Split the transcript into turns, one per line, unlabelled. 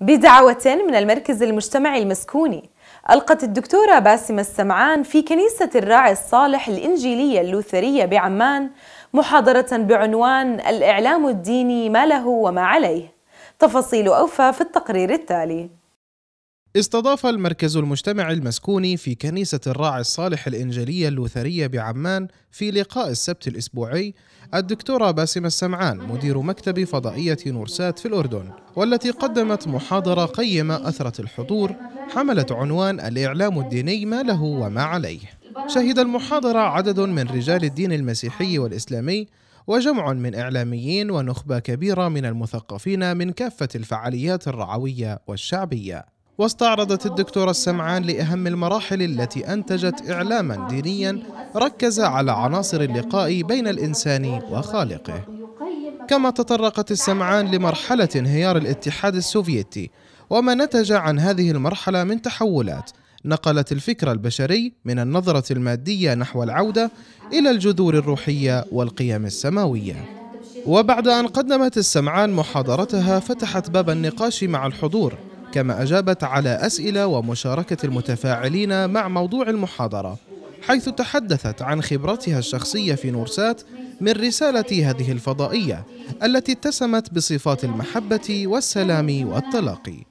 بدعوة من المركز المجتمعي المسكوني ألقت الدكتورة باسمة السمعان في كنيسة الراعي الصالح الإنجيلية اللوثرية بعمان محاضرة بعنوان الإعلام الديني ما له وما عليه تفاصيل أوفى في التقرير التالي
استضاف المركز المجتمع المسكوني في كنيسة الراعي الصالح الإنجيلية اللوثرية بعمان في لقاء السبت الأسبوعي الدكتورة باسمة السمعان مدير مكتب فضائية نورسات في الأردن والتي قدمت محاضرة قيمة أثرت الحضور حملت عنوان الإعلام الديني ما له وما عليه شهد المحاضرة عدد من رجال الدين المسيحي والإسلامي وجمع من إعلاميين ونخبة كبيرة من المثقفين من كافة الفعاليات الرعوية والشعبية واستعرضت الدكتورة السمعان لأهم المراحل التي أنتجت إعلاما دينيا ركز على عناصر اللقاء بين الإنسان وخالقه كما تطرقت السمعان لمرحلة انهيار الاتحاد السوفيتي وما نتج عن هذه المرحلة من تحولات نقلت الفكر البشري من النظرة المادية نحو العودة إلى الجذور الروحية والقيم السماوية وبعد أن قدمت السمعان محاضرتها فتحت باب النقاش مع الحضور كما أجابت على أسئلة ومشاركة المتفاعلين مع موضوع المحاضرة حيث تحدثت عن خبرتها الشخصية في نورسات من رسالة هذه الفضائية التي اتسمت بصفات المحبة والسلام والتلاقي